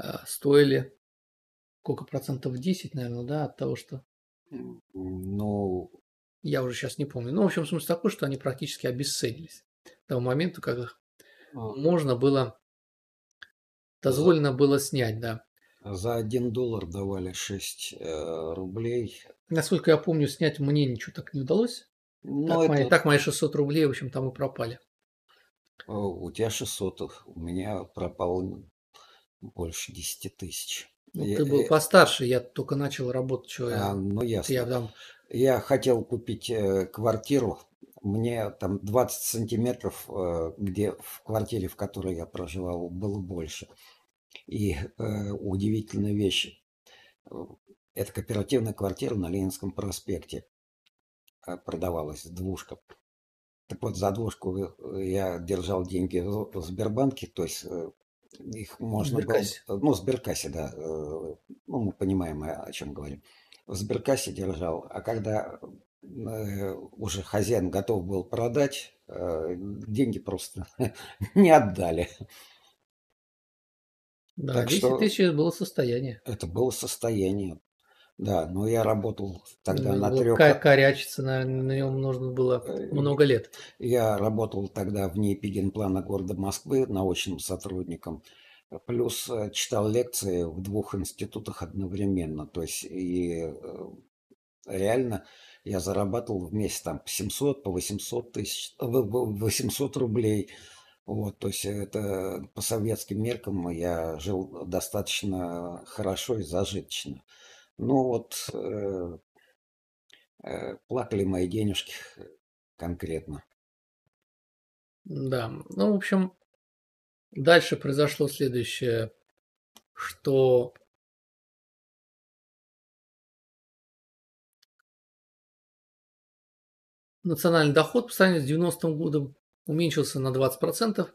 э, стоили сколько процентов? 10, наверное, да, от того, что
ну,
я уже сейчас не помню. Ну, в общем, смысл такой, что они практически обесценились к тому моменту, как их а. можно было, дозволено за, было снять,
да. За один доллар давали 6 э, рублей.
Насколько я помню, снять мне ничего так не удалось. Но ну, так, это... мои, так мои 600 рублей, в общем, там и пропали.
О, а, у тебя 600, у меня пропало больше 10 тысяч. Ну, я, ты был э,
постарше, я только начал работать. Что а, я, ну, ясно. Я, там...
я хотел купить э, квартиру. Мне там 20 сантиметров, э, где в квартире, в которой я проживал, было больше. И э, удивительная вещь. Это кооперативная квартира на Ленинском проспекте. Э, продавалась двушка. Так вот, за двушку э, я держал деньги в Сбербанке, то есть их можно Сберкассе. было... Ну, Сберкассе, да. Э, ну, мы понимаем, э, о чем говорим. В Сберкассе держал. А когда э, уже хозяин готов был продать, деньги просто <laughs> не отдали. Да, так 10 что... тысяч
было состояние.
Это было состояние. Да, но я работал тогда ну, на трех...
Корячиться, наверное, на нем нужно было э, много
лет. Я работал тогда в НИИ Пигенплана города Москвы научным сотрудником. Плюс э, читал лекции в двух институтах одновременно. То есть и э, реально я зарабатывал в месяц там по 700, по 800 тысяч, 800 рублей. Вот, то есть это по советским меркам я жил достаточно хорошо и зажиточно. Ну вот э, э, плакали мои денежки конкретно.
Да, ну в общем, дальше произошло следующее,
что
национальный доход по сравнению с 90-м годом уменьшился на 20%,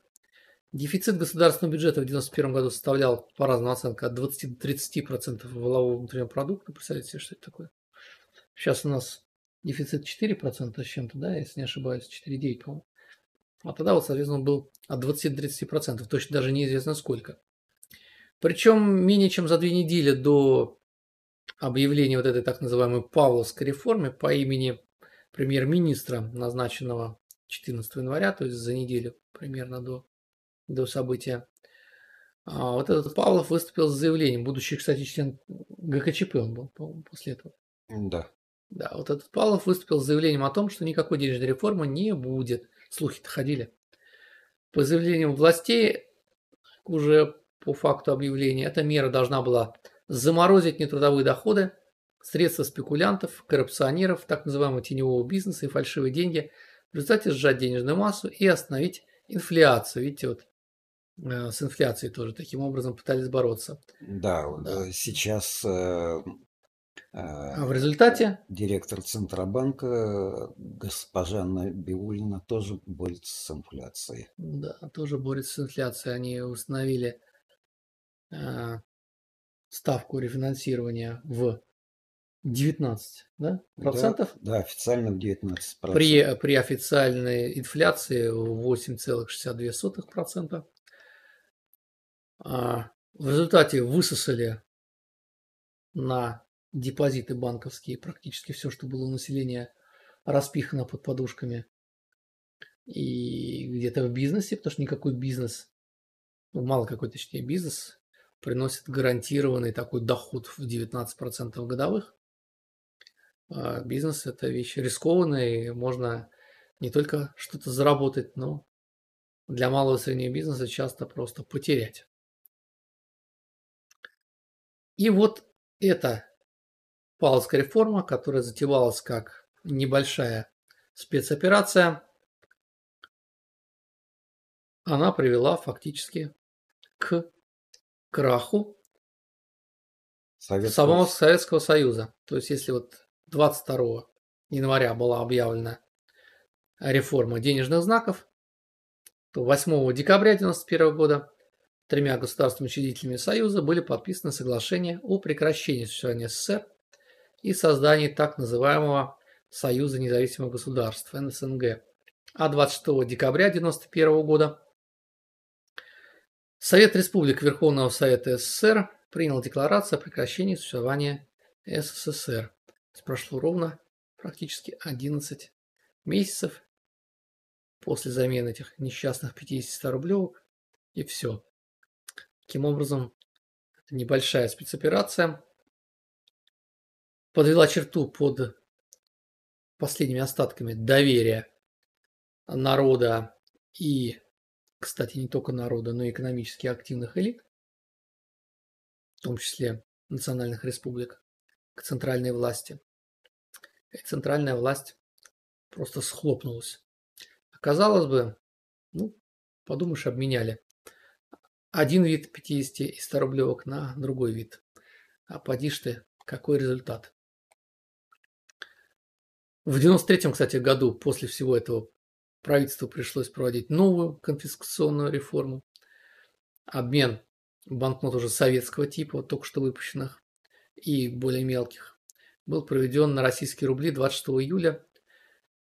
Дефицит государственного бюджета в 1991 году составлял, по разным оценкам, от 20 до 30% валового внутреннего продукта. Представляете себе, что это такое? Сейчас у нас дефицит 4% с чем-то, да, если не ошибаюсь, 4,9, по-моему. А тогда, вот, соответственно, был от 20 до 30%, точно даже неизвестно сколько. Причем менее чем за две недели до объявления вот этой так называемой Павловской реформы по имени премьер-министра, назначенного 14 января, то есть за неделю примерно до до события. А, вот этот Павлов выступил с заявлением, будучи, кстати, член ГКЧП он был, по-моему, после этого. Да. Да, вот этот Павлов выступил с заявлением о том, что никакой денежной реформы не будет. Слухи-то ходили. По заявлениям властей, уже по факту объявления, эта мера должна была заморозить нетрудовые доходы, средства спекулянтов, коррупционеров, так называемого теневого бизнеса и фальшивые деньги, в результате сжать денежную массу и остановить инфляцию. Видите, вот Э, с инфляцией тоже таким образом пытались бороться.
Да, да. Э, сейчас... Э, а в результате? Директор Центробанка госпожа Набиулина тоже борется с инфляцией.
Да, тоже борется с инфляцией. Они установили ставку рефинансирования в 19 да, процентов?
Да, да, официально в 19 процентов. При,
при официальной инфляции 8,62 процента. А, в результате высосали на депозиты банковские практически все, что было у населения, распихано под подушками. И где-то в бизнесе, потому что никакой бизнес, ну, мало какой, точнее, бизнес приносит гарантированный такой доход в 19% годовых. А бизнес – это вещь рискованная, и можно не только что-то заработать, но для малого и среднего бизнеса часто просто потерять. И вот эта Павловская реформа, которая затевалась как небольшая спецоперация, она привела фактически к краху
Советского... самого
Советского Союза. То есть если вот 22 января была объявлена реформа денежных знаков, то 8 декабря 1991 года тремя государствами-учредителями Союза были подписаны соглашения о прекращении существования СССР и создании так называемого Союза независимых государств НСНГ. А 26 декабря 1991 года Совет Республик Верховного Совета СССР принял декларацию о прекращении существования СССР. Прошло ровно практически 11 месяцев после замены этих несчастных 50 рублевок и все. Таким образом, небольшая спецоперация подвела черту под последними остатками доверия народа и, кстати, не только народа, но и экономически активных элит, в том числе национальных республик, к центральной власти. И центральная власть просто схлопнулась. Казалось бы, ну, подумаешь, обменяли один вид 50 и 100 рублевок на другой вид. А поди ты, какой результат. В 93-м, кстати, году после всего этого правительству пришлось проводить новую конфискационную реформу. Обмен банкнот уже советского типа, только что выпущенных, и более мелких, был проведен на российские рубли 26 июля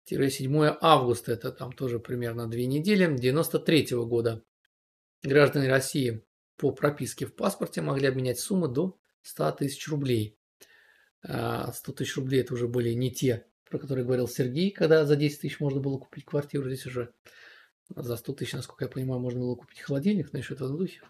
7 августа, это там тоже примерно две недели, 93 -го года. Граждане России по прописке в паспорте могли обменять суммы до 100 тысяч рублей. 100 а, тысяч рублей это уже были не те, про которые говорил Сергей, когда за 10 тысяч можно было купить квартиру. Здесь уже за 100 тысяч, насколько я понимаю, можно было купить холодильник, но еще это в духе.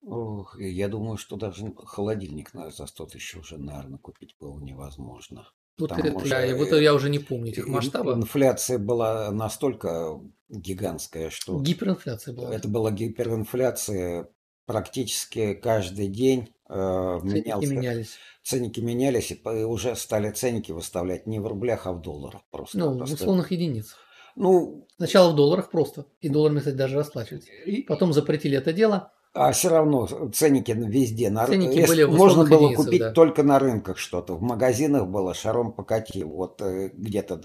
Ох, я думаю, что даже холодильник за 100 тысяч уже, наверное, купить было невозможно. Вот это уже... я, вот я уже не помню этих масштабов. Инфляция была настолько гигантская, что... Гиперинфляция была. Это была гиперинфляция практически каждый день. Э, ценники менялись. Ценники менялись, и уже стали ценники выставлять не в рублях, а в долларах просто. Ну, просто. в условных
единицах. Ну, Сначала в долларах просто, и долларами, кстати, даже расплачивать. И... Потом запретили это дело,
а все равно ценники везде. На... Ценники можно было купить да. только на рынках что-то. В магазинах было шаром покати. Вот э, где-то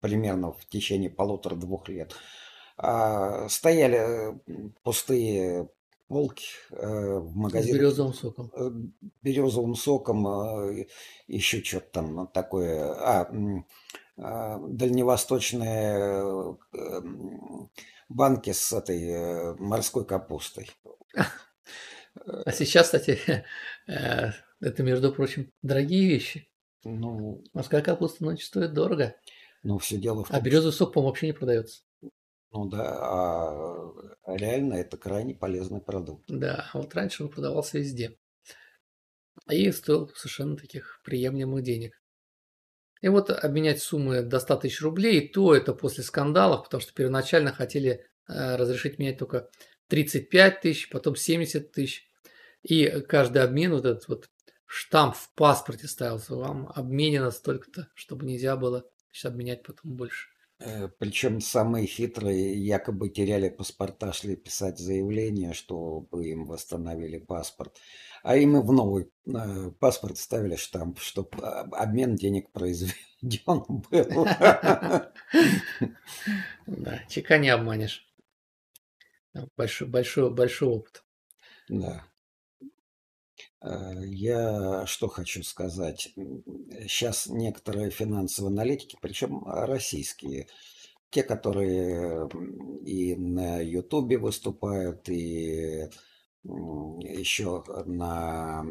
примерно в течение полутора-двух лет. А, стояли э, пустые полки э, в магазинах. березовым
соком.
березовым соком, э, э еще что-то там такое. А, а э, дальневосточные банки с этой морской капустой.
А сейчас, кстати, <laughs> э, это, между прочим, дорогие вещи. Ну, Морская а капуста ночью стоит дорого.
Ну, все дело в а том, А березовый сок, по-моему, вообще не продается. Ну да, а реально это крайне полезный продукт.
Да, а вот раньше он продавался везде. И стоил совершенно таких приемлемых денег. И вот обменять суммы до 100 тысяч рублей, то это после скандалов, потому что первоначально хотели э, разрешить менять только 35 тысяч, потом 70 тысяч. И каждый обмен, вот этот вот штамп в паспорте ставился вам, обменено столько-то, чтобы нельзя было сейчас обменять потом больше.
Э, Причем самые хитрые якобы теряли паспорта, шли писать заявление, чтобы им восстановили паспорт. А им и в новый э, паспорт ставили штамп, чтобы обмен денег произведен
<laughs> был. <laughs> Да, чека не обманешь. Большой, большой, большой опыт.
Да. А, я что хочу сказать. Сейчас э, некоторые финансовые аналитики, причем российские, те, которые и на Ютубе выступают, и еще на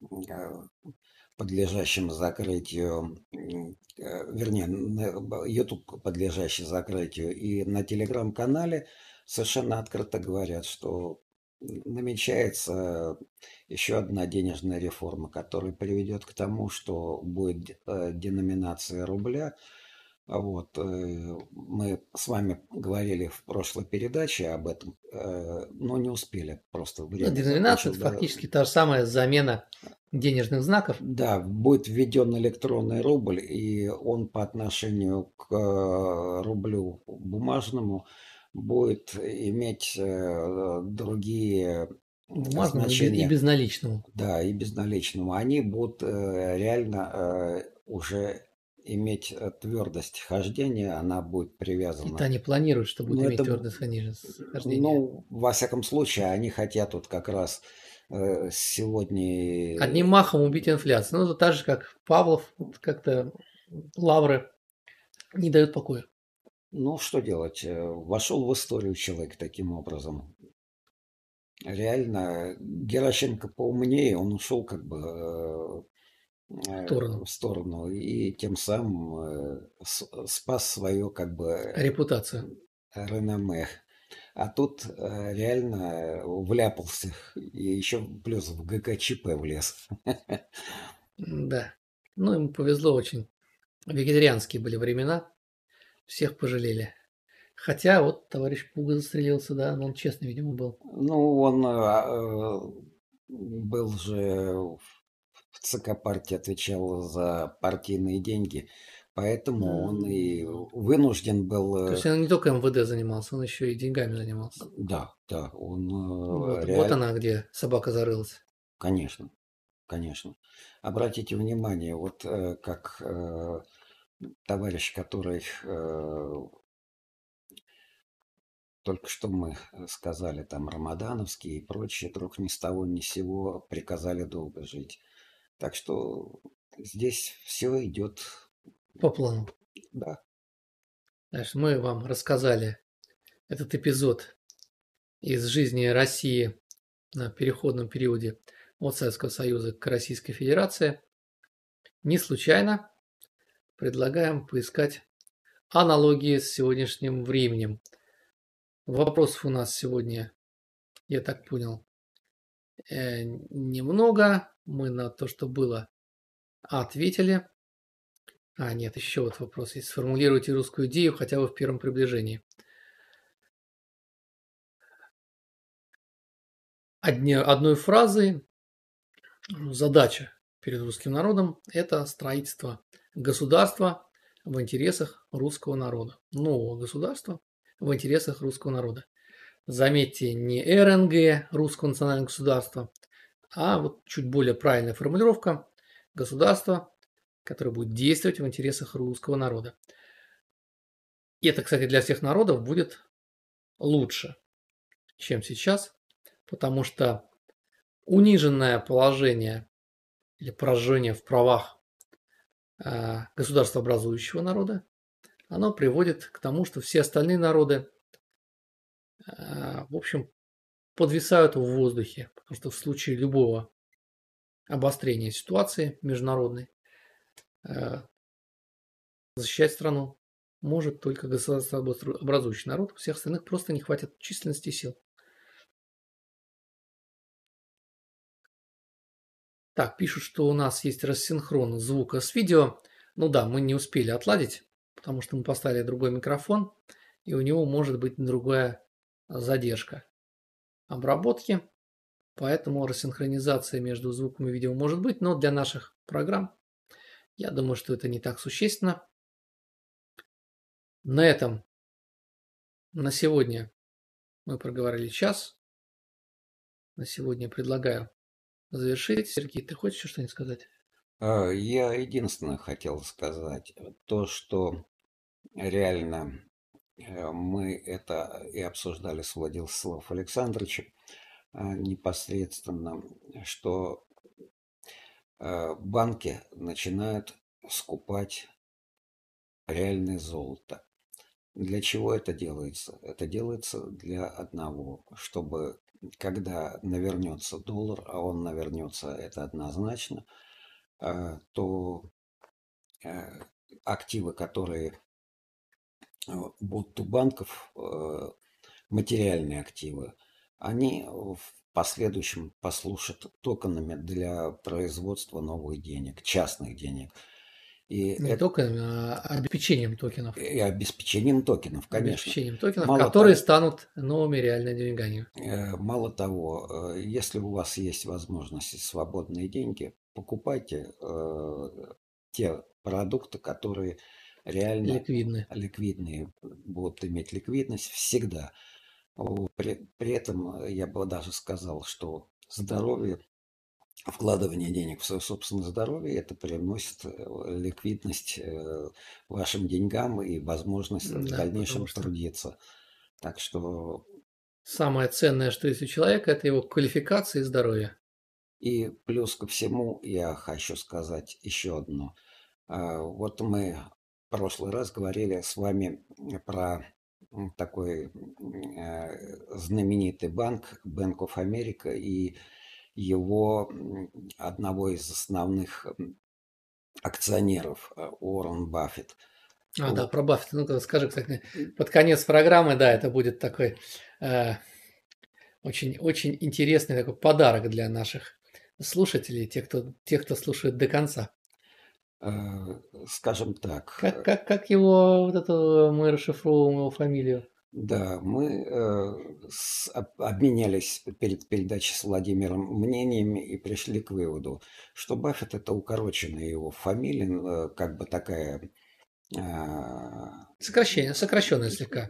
э, подлежащем закрытию, э, вернее, YouTube подлежащий закрытию, и на телеграм-канале – совершенно открыто говорят, что намечается еще одна денежная реформа, которая приведет к тому, что будет э, деноминация рубля. Вот. Э, мы с вами говорили в прошлой передаче об этом, э, но не успели просто. Ну, время ну, деноминация – это фактически
та же самая замена денежных
знаков. Да, будет введен электронный рубль, и он по отношению к рублю бумажному – будет иметь э, другие значения и безналичному. Да, и безналичному. Они будут э, реально э, уже иметь твердость хождения, она будет привязана. Это они планируют, что будет ну, иметь это, твердость
хождения.
Ну, во всяком случае, они хотят вот как раз э, сегодня... Одним
махом убить инфляцию. Ну, это так же, как Павлов, как-то лавры не дают покоя.
Ну, что делать? Э, Вошел в историю человек таким образом. Реально, Геращенко поумнее, он ушел как бы э, в сторону. Э, в сторону и тем самым спас свое как бы репутацию реноме а тут реально вляпался <laughs> и еще плюс в ГКЧП влез <laughs>
да ну ему повезло очень вегетарианские были времена всех пожалели. Хотя вот товарищ Пуга застрелился, да, но он честный, видимо, был.
Ну, он э, э, был же в ЦК партии, отвечал за партийные деньги, поэтому mm. он и вынужден был... Э, То есть он
не только МВД занимался, он еще и деньгами занимался.
Да, да, он... Э, ну вот, реаль... вот она
где собака зарылась.
Конечно, конечно. Обратите внимание, вот как товарищ, который э, только что мы э, сказали, там, рамадановские и прочие, вдруг ни с того ни с сего приказали долго жить. Так что здесь все идет... По плану.
Да. Значит, мы вам рассказали этот эпизод из жизни России на переходном периоде от Советского Союза к Российской Федерации. Не случайно предлагаем поискать аналогии с сегодняшним временем. Вопросов у нас сегодня, я так понял, э, немного. Мы на то, что было, ответили. А, нет, еще вот вопрос есть. Сформулируйте русскую идею хотя бы в первом приближении. Одни, одной фразы ну, задача перед русским народом – это строительство государства в интересах русского народа. Нового государства в интересах русского народа. Заметьте, не РНГ, русского национального государства, а вот чуть более правильная формулировка – государство, которое будет действовать в интересах русского народа. И это, кстати, для всех народов будет лучше, чем сейчас, потому что униженное положение или поражение в правах а, государства образующего народа, оно приводит к тому, что все остальные народы, а, в общем, подвисают в воздухе, потому что в случае любого обострения ситуации международной а, защищать страну может только государство образующий народ, у всех остальных просто не хватит
численности сил.
Так, пишут, что у нас есть рассинхрон звука с видео. Ну да, мы не успели отладить, потому что мы поставили другой микрофон, и у него может быть другая задержка обработки. Поэтому рассинхронизация между звуком и видео может быть, но для наших программ я думаю, что это не так существенно.
На этом на сегодня
мы проговорили час. На сегодня предлагаю завершить. Сергей, ты хочешь что-нибудь сказать?
А, я единственное хотел сказать, то, что реально э, мы это и обсуждали с Владиславом Александровичем а, непосредственно, что э, банки начинают скупать реальное золото. Для чего это делается? Это делается для одного, чтобы когда навернется доллар, а он навернется, это однозначно, э, то э, активы, которые э, будут у банков, материальные активы, они в последующем послушат токенами для производства новых денег, частных денег – и не
это... токенами, а обеспечением токенов. И
обеспечением токенов, конечно. Обеспечением токенов, Мало которые того,
станут новыми реальными деньгами.
Э, мало того, э, если у вас есть возможности свободные деньги, покупайте э, те продукты, которые реально ликвидны. ликвидные, будут иметь ликвидность всегда. При, при этом я бы даже сказал, что здоровье вкладывание денег в свое собственное здоровье, это приносит э, ликвидность э, вашим деньгам и возможность да, в дальнейшем что... трудиться. Так что...
Самое ценное, что есть у человека, это его квалификация и здоровье.
И плюс ко всему я хочу сказать еще одно. А, вот мы в прошлый раз говорили с вами про такой э, знаменитый банк Bank of America и его одного из основных акционеров э, Уоррен Баффет. А, да,
про Баффет Ну-ка, расскажи, кстати, под конец программы, да, это будет такой э, очень, очень интересный такой подарок для наших слушателей, тех, кто, тех, кто слушает до конца.
Э, скажем так. Как, э,
как, как его, вот эту, мы расшифруем его фамилию?
Да, мы э, с, обменялись перед передачей с Владимиром мнениями и пришли к выводу, что Баффет это укороченная его фамилия, э, как бы такая... Э,
Сокращение, сокращенная слегка.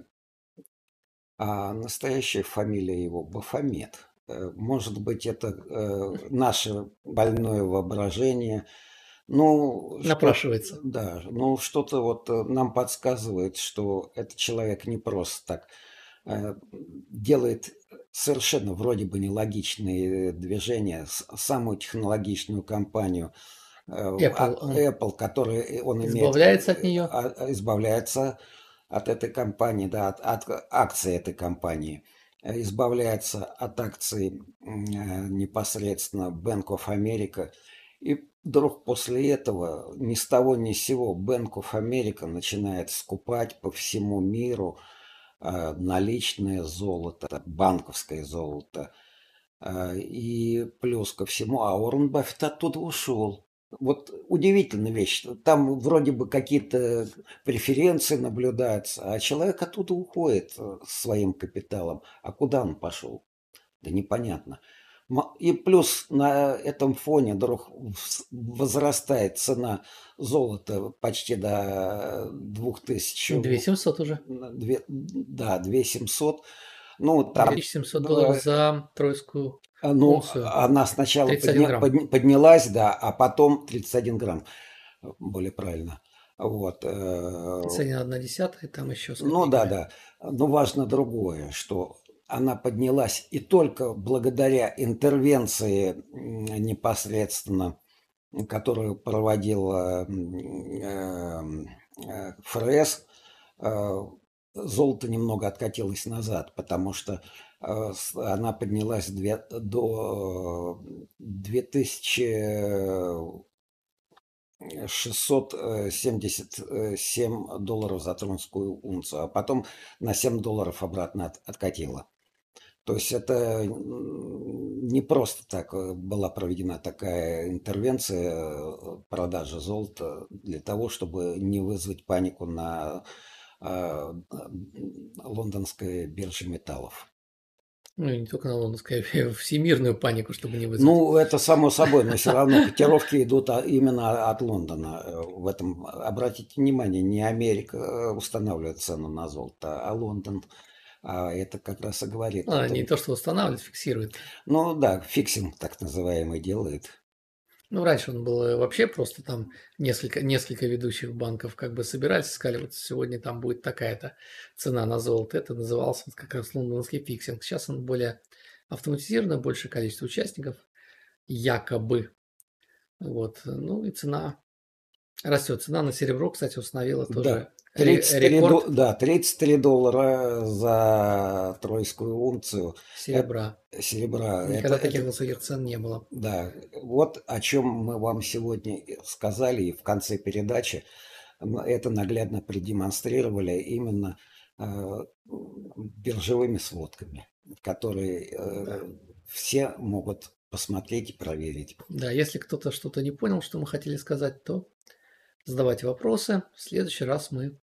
А настоящая фамилия его Бафомет. Э, может быть, это э, наше больное воображение – ну, напрашивается. Что, да, ну что-то вот э, нам подсказывает, что этот человек не просто так э, делает совершенно вроде бы нелогичные движения, самую технологичную компанию э, Apple, а, э, Apple который э, он имеет... Избавляется от нее? А, а, избавляется от этой компании, да, от, от акций этой компании избавляется от акций непосредственно Bank of America и Вдруг после этого ни с того ни с сего Bank of America начинает скупать по всему миру а, наличное золото, банковское золото. А, и плюс ко всему, а Уоррен Баффет оттуда ушел. Вот удивительная вещь. Там вроде бы какие-то преференции наблюдаются, а человек оттуда уходит э, своим капиталом. А куда он пошел? Да непонятно. И плюс на э, этом фоне вдруг возрастает цена золота почти до 2000. 2700 уже. 2, да, 2700. Ну, там... 2700 долларов
за тройскую а, ну, унцию. Она сначала подня, подня,
поднялась, да, а потом 31 грамм, более правильно. Вот. 31,1, э, там еще... Ну да, да. Но важно другое, что она поднялась и только благодаря интервенции непосредственно, которую проводила э, э, ФРС, э, золото немного откатилось назад, потому что она поднялась до 2677 долларов за тронскую унцию, а потом на 7 долларов обратно откатила. То есть это не просто так э, была проведена такая интервенция э, продажи золота для того, чтобы не вызвать панику на а, лондонской бирже металлов.
Ну, не только на лондонской, а всемирную панику, чтобы не вызвать. Ну, это само собой, но все равно котировки
идут а, именно от Лондона. Э, в этом обратите внимание, не Америка устанавливает цену на золото, а Лондон а это как раз и говорит. А, не то, что устанавливает, фиксирует. Ну да, фиксинг так называемый делает.
Ну, раньше он был э, вообще просто там несколько, несколько ведущих банков как бы собирались, сказали, вот сегодня там будет такая-то цена на золото. Это назывался как раз лондонский фиксинг. Сейчас он более автоматизирован, большее количество участников, якобы. Вот, ну и цена растет. Цена на серебро, кстати, установила тоже да. 33, рекорд... до,
да, 33 доллара за тройскую унцию. Серебра. Э, серебра. Никогда это, таких это,
высоких цен не было.
Да, вот о чем мы вам сегодня сказали и в конце передачи. Это наглядно продемонстрировали именно э, биржевыми сводками, которые э, да. все могут посмотреть и проверить.
Да, если кто-то что-то не понял, что мы хотели сказать, то Задавать вопросы. В следующий раз мы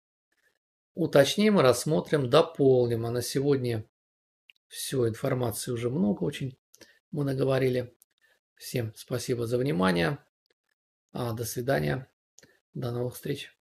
уточним, рассмотрим, дополним. А на сегодня все, информации уже много очень мы наговорили. Всем спасибо за внимание. А до свидания. До новых встреч.